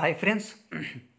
hi friends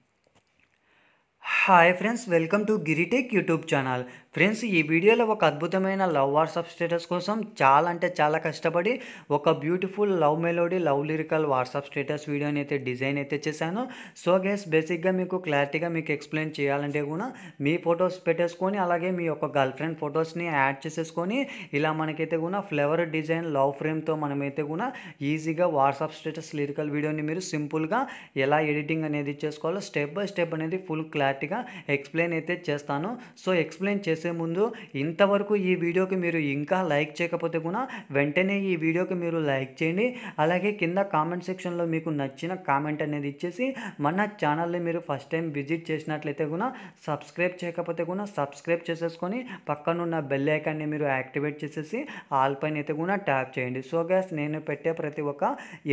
hi friends welcome to Giritech YouTube channel friends ఈ వీడియోలో ఒక అద్భుతమైన లవ్ వాట్సాప్ స్టేటస్ కోసం చాలా అంటే చాలా కష్టపడి ఒక beautiful love melody love lyrical WhatsApp status వీడియోని అయితే డిజైన్ అయితే చేశాను సో గేస్ బేసిక్గా మీకు క్లారిటీగా మీకు ఎక్స్ప్లెయిన్ చేయాలంటే కూడా మీ ఫొటోస్ పెట్టేసుకొని అలాగే మీ యొక్క గర్ల్ ఫ్రెండ్ ఫొటోస్ని యాడ్ చేసేసుకొని ఇలా మనకైతే కూడా ఫ్లేవర్ డిజైన్ లవ్ ఫ్రేమ్తో మనమైతే కూడా ఈజీగా వాట్సాప్ స్టేటస్ లిరికల్ వీడియోని మీరు సింపుల్గా ఎలా ఎడిటింగ్ అనేది చేసుకోవాలో స్టెప్ బై స్టెప్ అనేది ఫుల్ క్లారిటీగా డీటెయిల్గా ఎక్స్ప్లెయిన్ అయితే చేస్తాను సో ఎక్స్ప్లెయిన్ చేసే ముందు ఇంతవరకు ఈ వీడియోకి మీరు ఇంకా లైక్ చేయకపోతే కూడా వెంటనే ఈ వీడియోకి మీరు లైక్ చేయండి అలాగే కింద కామెంట్ సెక్షన్లో మీకు నచ్చిన కామెంట్ అనేది ఇచ్చేసి మన ఛానల్ని మీరు ఫస్ట్ టైం విజిట్ చేసినట్లయితే కూడా సబ్స్క్రైబ్ చేయకపోతే కూడా సబ్స్క్రైబ్ చేసేసుకొని పక్కనున్న బెల్ ఐకాన్ని మీరు యాక్టివేట్ చేసేసి ఆల్ పైన అయితే కూడా ట్యాప్ చేయండి సో గ్యాస్ నేను పెట్టే ప్రతి ఒక్క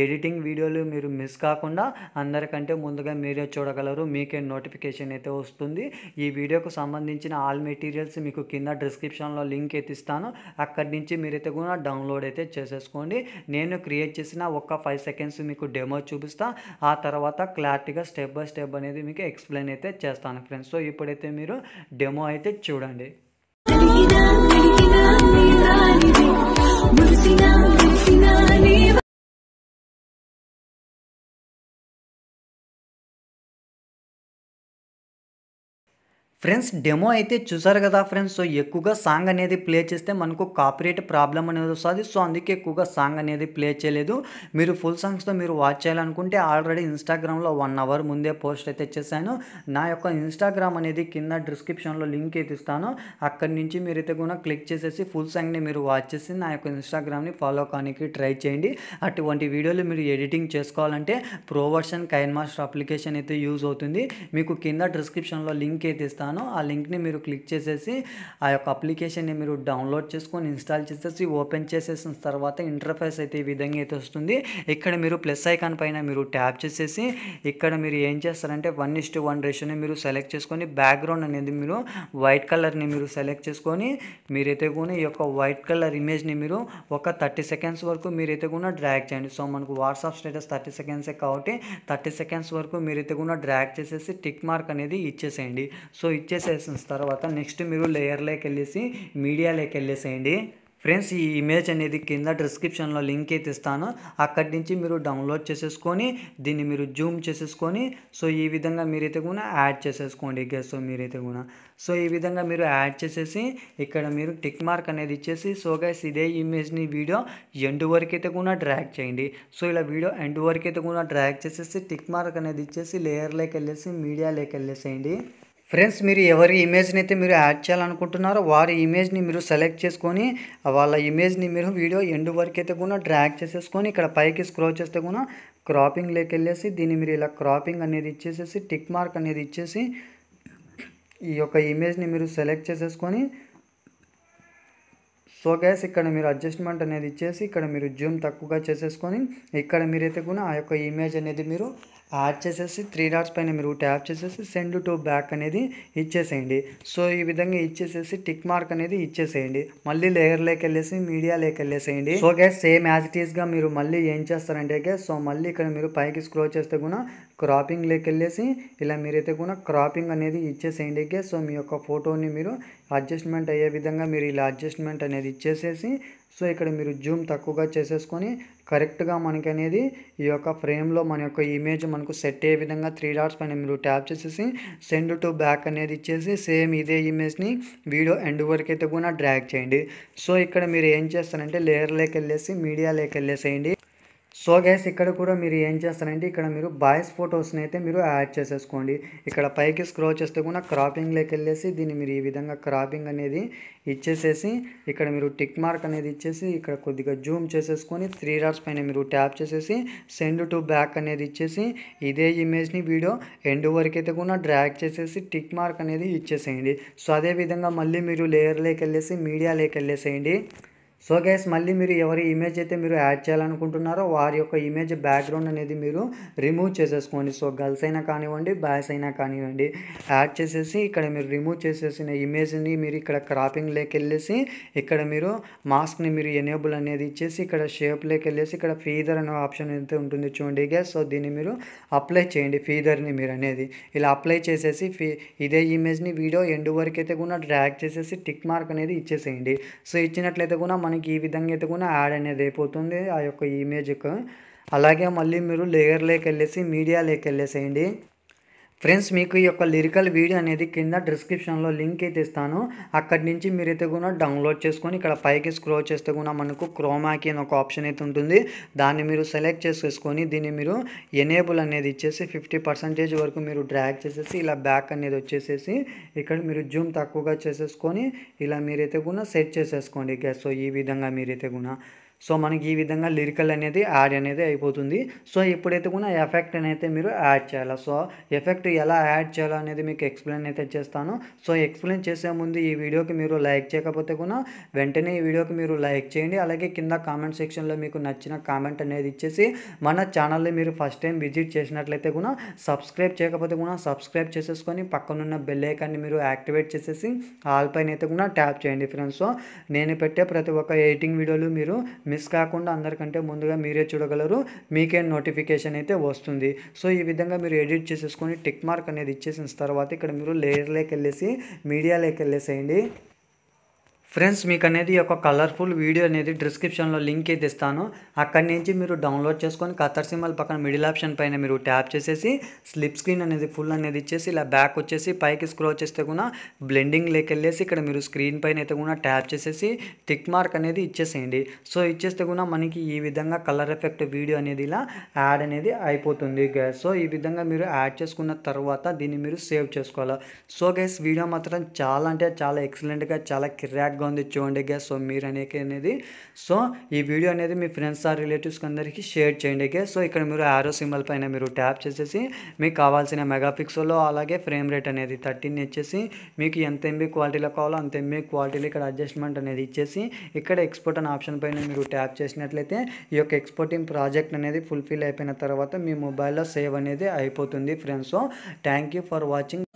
ఎడిటింగ్ వీడియోలు మీరు మిస్ కాకుండా అందరికంటే ముందుగా మీరే చూడగలరు మీకే నోటిఫికేషన్ అయితే వస్తుంది వస్తుంది ఈ వీడియోకు సంబంధించిన ఆల్ మెటీరియల్స్ మీకు కింద డిస్క్రిప్షన్లో లింక్ అయితే ఇస్తాను అక్కడి నుంచి మీరైతే కూడా డౌన్లోడ్ అయితే చేసేసుకోండి నేను క్రియేట్ చేసిన ఒక్క ఫైవ్ సెకండ్స్ మీకు డెమో చూపిస్తా ఆ తర్వాత క్లారిటీగా స్టెప్ బై స్టెప్ అనేది మీకు ఎక్స్ప్లెయిన్ అయితే చేస్తాను ఫ్రెండ్స్ సో ఇప్పుడైతే మీరు డెమో అయితే చూడండి ఫ్రెండ్స్ డెమో అయితే చూసారు కదా ఫ్రెండ్స్ సో ఎక్కువగా సాంగ్ అనేది ప్లే చేస్తే మనకు కాపీరేట్ ప్రాబ్లం అనేది వస్తుంది సో అందుకే ఎక్కువగా సాంగ్ అనేది ప్లే చేయలేదు మీరు ఫుల్ సాంగ్స్తో మీరు వాచ్ చేయాలనుకుంటే ఆల్రెడీ ఇన్స్టాగ్రామ్లో వన్ అవర్ ముందే పోస్ట్ అయితే చేశాను నా యొక్క ఇన్స్టాగ్రామ్ అనేది కింద డిస్క్రిప్షన్లో లింక్ అయితే ఇస్తాను అక్కడి నుంచి మీరైతే కూడా క్లిక్ చేసేసి ఫుల్ సాంగ్ని మీరు వాచ్ చేసి నా యొక్క ఇన్స్టాగ్రామ్ని ఫాలో కానికి ట్రై చేయండి అటువంటి వీడియోలు మీరు ఎడిటింగ్ చేసుకోవాలంటే pro version KineMaster application అయితే యూజ్ అవుతుంది మీకు కింద డిస్క్రిప్షన్లో లింక్ అయితే ఇస్తాను ఇస్తాను ఆ లింక్ని మీరు క్లిక్ చేసేసి ఆ యొక్క అప్లికేషన్ని మీరు డౌన్లోడ్ చేసుకొని ఇన్స్టాల్ చేసేసి ఓపెన్ చేసేసిన తర్వాత ఇంటర్ఫేస్ అయితే ఈ విధంగా అయితే వస్తుంది ఇక్కడ మీరు ప్లస్ ఐకాన్ పైన మీరు ట్యాప్ చేసేసి ఇక్కడ మీరు ఏం చేస్తారంటే వన్ ఇస్ టు వన్ రేషియోని మీరు సెలెక్ట్ చేసుకొని బ్యాక్గ్రౌండ్ అనేది మీరు వైట్ కలర్ని మీరు సెలెక్ట్ చేసుకొని మీరైతే కూడా ఈ యొక్క వైట్ కలర్ ఇమేజ్ని మీరు ఒక థర్టీ సెకండ్స్ వరకు మీరైతే కూడా డ్రాగ్ చేయండి సో మనకు వాట్సాప్ స్టేటస్ థర్టీ సెకండ్సే కాబట్టి థర్టీ సెకండ్స్ వరకు మీరైతే కూడా డ్రాగ్ చేసేసి టిక్ మార్క్ అనేది ఇచ్చేసేయండి సో క్లిక్ చేసేసిన తర్వాత నెక్స్ట్ మీరు లేయర్లోకి వెళ్ళేసి మీడియాలోకి వెళ్ళేసేయండి ఫ్రెండ్స్ ఈ ఇమేజ్ అనేది కింద డిస్క్రిప్షన్లో లింక్ అయితే ఇస్తాను అక్కడి నుంచి మీరు డౌన్లోడ్ చేసేసుకొని దీన్ని మీరు జూమ్ చేసేసుకొని సో ఈ విధంగా మీరైతే కూడా యాడ్ చేసేసుకోండి గెస్ మీరైతే కూడా సో ఈ విధంగా మీరు యాడ్ చేసేసి ఇక్కడ మీరు టిక్ మార్క్ అనేది ఇచ్చేసి సో గైస్ ఇదే ఇమేజ్ని వీడియో ఎండ్ వరకు అయితే కూడా డ్రాక్ చేయండి సో ఇలా వీడియో ఎండ్ వరకు అయితే కూడా డ్రాక్ చేసేసి టిక్ మార్క్ అనేది ఇచ్చేసి లేయర్లోకి వెళ్ళేసి మీడియాలోకి వెళ్ళేసేయండి ఫ్రెండ్స్ మీరు ఎవరి ఇమేజ్ని అయితే మీరు యాడ్ చేయాలనుకుంటున్నారో వారి ఇమేజ్ని మీరు సెలెక్ట్ చేసుకొని వాళ్ళ ఇమేజ్ని మీరు వీడియో ఎండ్ వరకు అయితే కూడా డ్రాగ్ చేసేసుకొని ఇక్కడ పైకి స్క్రోల్ చేస్తే కూడా క్రాపింగ్ వెళ్ళేసి దీన్ని మీరు ఇలా క్రాపింగ్ అనేది ఇచ్చేసేసి టిక్ మార్క్ అనేది ఇచ్చేసి ఈ యొక్క ఇమేజ్ని మీరు సెలెక్ట్ చేసేసుకొని సో గ్యాస్ ఇక్కడ మీరు అడ్జస్ట్మెంట్ అనేది ఇచ్చేసి ఇక్కడ మీరు జూమ్ తక్కువగా చేసేసుకొని ఇక్కడ మీరైతే కూడా ఆ యొక్క ఇమేజ్ అనేది మీరు యాడ్ చేసేసి త్రీ డాట్స్ పైన మీరు ట్యాప్ చేసేసి సెండ్ టు బ్యాక్ అనేది ఇచ్చేసేయండి సో ఈ విధంగా ఇచ్చేసేసి టిక్ మార్క్ అనేది ఇచ్చేసేయండి మళ్ళీ లేయర్లోకి వెళ్ళేసి మీడియా లేక వెళ్ళేసేయండి so gas same as it ఈస్గా మీరు మళ్ళీ ఏం చేస్తారంటే సో మళ్ళీ ఇక్కడ మీరు పైకి స్క్రో చేస్తే కూడా క్రాపింగ్ లేక వెళ్ళేసి ఇలా మీరైతే కూడా క్రాపింగ్ అనేది ఇచ్చేసేయండి గ్యాస్ సో మీ యొక్క ఫోటోని మీరు అడ్జస్ట్మెంట్ అయ్యే విధంగా మీరు ఇలా అడ్జస్ట్మెంట్ అనేది ఇచ్చేసేసి సో ఇక్కడ మీరు జూమ్ తక్కువగా చేసేసుకొని కరెక్ట్గా మనకి అనేది ఈ యొక్క ఫ్రేమ్లో మన యొక్క ఇమేజ్ మనకు సెట్ అయ్యే విధంగా త్రీ డాట్స్ పైన మీరు ట్యాప్ చేసేసి సెండ్ టు బ్యాక్ అనేది ఇచ్చేసి సేమ్ ఇదే ఇమేజ్ని వీడియో ఎండ్ వరకు అయితే కూడా డ్రాక్ చేయండి సో ఇక్కడ మీరు ఏం చేస్తారంటే లేయర్లోకి వెళ్ళేసి మీడియాలోకి వెళ్ళేసేయండి సో గ్యాస్ ఇక్కడ కూడా మీరు ఏం చేస్తారంటే ఇక్కడ మీరు బాయ్స్ ఫొటోస్ని అయితే మీరు యాడ్ చేసేసుకోండి ఇక్కడ పైకి స్క్రో చేస్తే కూడా క్రాపింగ్లోకి వెళ్ళేసి దీన్ని మీరు ఈ విధంగా క్రాపింగ్ అనేది ఇచ్చేసేసి ఇక్కడ మీరు టిక్ మార్క్ అనేది ఇచ్చేసి ఇక్కడ కొద్దిగా జూమ్ చేసేసుకొని త్రీ డార్స్ పైన మీరు ట్యాప్ చేసేసి సెండ్ టు బ్యాక్ అనేది ఇచ్చేసి ఇదే ఇమేజ్ని వీడియో ఎండ్ వరకు అయితే కూడా డ్రాగ్ చేసేసి టిక్ మార్క్ అనేది ఇచ్చేసేయండి సో అదేవిధంగా మళ్ళీ మీరు లేయర్లోకి వెళ్ళేసి మీడియాలోకి వెళ్ళేసేయండి సో గైస్ మళ్ళీ మీరు ఎవరి ఇమేజ్ అయితే మీరు యాడ్ చేయాలనుకుంటున్నారో వారి యొక్క ఇమేజ్ బ్యాక్గ్రౌండ్ అనేది మీరు రిమూవ్ చేసేసుకోండి సో గర్ల్స్ అయినా కానివ్వండి బాయ్స్ అయినా కానివ్వండి యాడ్ చేసేసి ఇక్కడ మీరు రిమూవ్ చేసేసిన ఇమేజ్ని మీరు ఇక్కడ క్రాపింగ్ వెళ్ళేసి ఇక్కడ మీరు మాస్క్ని మీరు ఎనేబుల్ అనేది ఇచ్చేసి ఇక్కడ షేప్ వెళ్ళేసి ఇక్కడ ఫీదర్ అనే ఆప్షన్ అయితే ఉంటుంది చూడండి గ్యాస్ సో దీన్ని మీరు అప్లై చేయండి ఫీదర్ని మీరు అనేది ఇలా అప్లై చేసేసి ఫీ ఇదే ఇమేజ్ని వీడియో ఎండు వరకు అయితే కూడా డ్రాక్ చేసేసి టిక్ మార్క్ అనేది ఇచ్చేసేయండి సో ఇచ్చినట్లయితే కూడా మనకి ఈ విధంగా అయితే కూడా యాడ్ అనేది అయిపోతుంది ఆ యొక్క ఇమేజ్కి అలాగే మళ్ళీ మీరు లేయర్లోకి వెళ్ళేసి మీడియాలోకి వెళ్ళేసేయండి ఫ్రెండ్స్ మీకు ఈ యొక్క లిరికల్ వీడియో అనేది కింద డిస్క్రిప్షన్లో లింక్ అయితే ఇస్తాను అక్కడి నుంచి మీరైతే కూడా డౌన్లోడ్ చేసుకొని ఇక్కడ పైకి స్క్రోల్ చేస్తే కూడా మనకు క్రోమాకి అని ఒక ఆప్షన్ అయితే ఉంటుంది దాన్ని మీరు సెలెక్ట్ చేసేసుకొని దీన్ని మీరు ఎనేబుల్ అనేది ఇచ్చేసి ఫిఫ్టీ పర్సెంటేజ్ వరకు మీరు డ్రాగ్ చేసేసి ఇలా బ్యాక్ అనేది వచ్చేసేసి ఇక్కడ మీరు జూమ్ తక్కువగా చేసేసుకొని ఇలా మీరైతే కూడా సెట్ చేసేసుకోండి గ్యాస్ సో ఈ విధంగా మీరైతే కూడా సో మనకి ఈ విధంగా లిరికల్ అనేది యాడ్ అనేది అయిపోతుంది సో ఇప్పుడైతే కూడా ఎఫెక్ట్ అయితే మీరు యాడ్ చేయాలి సో ఎఫెక్ట్ ఎలా యాడ్ చేయాలో అనేది మీకు ఎక్స్ప్లెయిన్ అయితే చేస్తాను సో ఎక్స్ప్లెయిన్ చేసే ముందు ఈ వీడియోకి మీరు లైక్ చేయకపోతే కూడా వెంటనే ఈ వీడియోకి మీరు లైక్ చేయండి అలాగే కింద కామెంట్ సెక్షన్లో మీకు నచ్చిన కామెంట్ అనేది ఇచ్చేసి మన ఛానల్ని మీరు ఫస్ట్ టైం విజిట్ చేసినట్లయితే కూడా సబ్స్క్రైబ్ చేయకపోతే కూడా సబ్స్క్రైబ్ చేసేసుకొని పక్కనున్న బెల్లైకాన్ని మీరు యాక్టివేట్ చేసేసి ఆల్ పైన అయితే కూడా ట్యాప్ చేయండి ఫ్రెండ్స్ సో నేను పెట్టే ప్రతి ఒక్క ఎడిటింగ్ వీడియోలు మీరు మిస్ కాకుండా అందరికంటే ముందుగా మీరే చూడగలరు మీకే నోటిఫికేషన్ అయితే వస్తుంది సో ఈ విధంగా మీరు ఎడిట్ చేసేసుకొని టిక్ మార్క్ అనేది ఇచ్చేసిన తర్వాత ఇక్కడ మీరు లేయర్లోకి వెళ్ళేసి మీడియాలోకి వెళ్ళేసేయండి ఫ్రెండ్స్ మీకు అనేది ఒక కలర్ఫుల్ వీడియో అనేది డిస్క్రిప్షన్లో లింక్ అయితే ఇస్తాను అక్కడి నుంచి మీరు డౌన్లోడ్ చేసుకొని కతర్ సినిమాల పక్కన మిడిల్ ఆప్షన్ పైన మీరు ట్యాప్ చేసేసి స్లిప్ స్క్రీన్ అనేది ఫుల్ అనేది ఇచ్చేసి ఇలా బ్యాక్ వచ్చేసి పైకి స్క్రోల్ చేస్తే కూడా బ్లెండింగ్ లేకెళ్ళేసి వెళ్ళేసి ఇక్కడ మీరు స్క్రీన్ పైన అయితే కూడా ట్యాప్ చేసేసి టిక్ మార్క్ అనేది ఇచ్చేసేయండి సో ఇచ్చేస్తే కూడా మనకి ఈ విధంగా కలర్ ఎఫెక్ట్ వీడియో అనేది ఇలా యాడ్ అనేది అయిపోతుంది గ్యాస్ సో ఈ విధంగా మీరు యాడ్ చేసుకున్న తర్వాత దీన్ని మీరు సేవ్ చేసుకోవాలి సో గ్యాస్ వీడియో మాత్రం చాలా అంటే చాలా ఎక్సలెంట్గా చాలా కిరాక్ బ్లాక్గా ఉంది చూడండి గ్యాస్ సో మీరు అనేక అనేది సో ఈ వీడియో అనేది మీ ఫ్రెండ్స్ ఆ రిలేటివ్స్కి అందరికీ షేర్ చేయండి గ్యాస్ సో ఇక్కడ మీరు ఆరో సింబల్ పైన మీరు ట్యాప్ చేసేసి మీకు కావాల్సిన మెగాపిక్సెల్లో అలాగే ఫ్రేమ్ రేట్ అనేది థర్టీన్ ఇచ్చేసి మీకు ఎంత ఎంబీ క్వాలిటీలో కావాలో అంత ఎంబీ క్వాలిటీలో ఇక్కడ అడ్జస్ట్మెంట్ అనేది ఇచ్చేసి ఇక్కడ ఎక్స్పోర్ట్ అనే ఆప్షన్ పైన మీరు ట్యాప్ చేసినట్లయితే ఈ యొక్క ఎక్స్పోర్టింగ్ ప్రాజెక్ట్ అనేది ఫుల్ఫిల్ అయిపోయిన తర్వాత మీ మొబైల్లో సేవ్ అనేది అయిపోతుంది friends thank you for watching